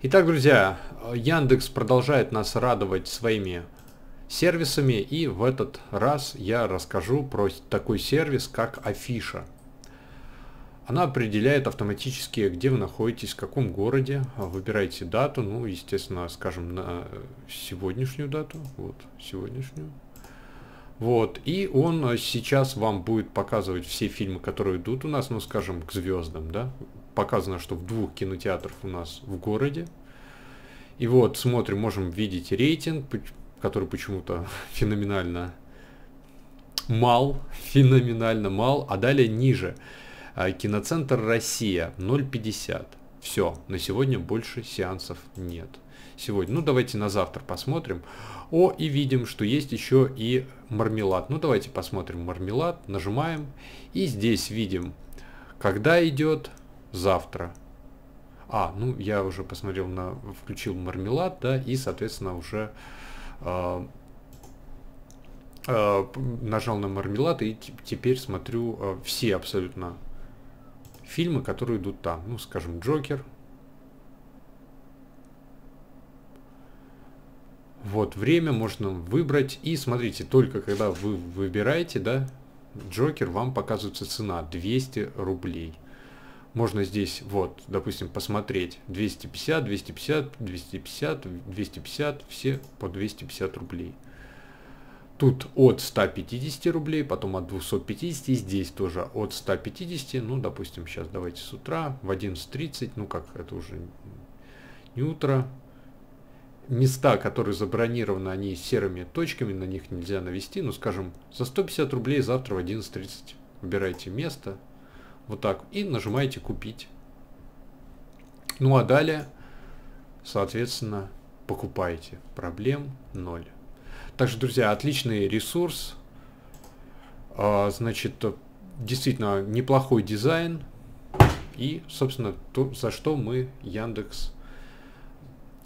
Итак, друзья, Яндекс продолжает нас радовать своими сервисами, и в этот раз я расскажу про такой сервис, как Афиша. Она определяет автоматически, где вы находитесь, в каком городе, выбираете дату, ну, естественно, скажем, на сегодняшнюю дату, вот, сегодняшнюю, вот, и он э, сейчас вам будет показывать все фильмы, которые идут у нас, ну, скажем, к звездам, да. Показано, что в двух кинотеатрах у нас в городе. И вот, смотрим, можем видеть рейтинг, который почему-то феноменально мал, феноменально мал, а далее ниже. А, киноцентр «Россия» 0,50. Все, на сегодня больше сеансов нет сегодня. Ну, давайте на завтра посмотрим. О, и видим, что есть еще и мармелад. Ну, давайте посмотрим мармелад. Нажимаем. И здесь видим, когда идет завтра. А, ну, я уже посмотрел на... Включил мармелад, да, и, соответственно, уже... Э, нажал на мармелад и теперь смотрю а, все абсолютно фильмы, которые идут там. Ну, скажем, Джокер, Вот время можно выбрать. И смотрите, только когда вы выбираете, да, Джокер, вам показывается цена 200 рублей. Можно здесь, вот, допустим, посмотреть 250, 250, 250, 250, все по 250 рублей. Тут от 150 рублей, потом от 250, и здесь тоже от 150, ну, допустим, сейчас давайте с утра в 11.30, ну, как это уже не утро, места, которые забронированы, они серыми точками, на них нельзя навести. Ну, скажем, за 150 рублей завтра в 11.30 выбираете место. Вот так. И нажимаете «Купить». Ну, а далее, соответственно, покупаете. Проблем ноль. Также, друзья, отличный ресурс. А, значит, действительно неплохой дизайн. И, собственно, то, за что мы Яндекс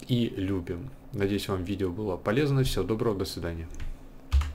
и любим. Надеюсь, вам видео было полезно. Всего доброго, до свидания.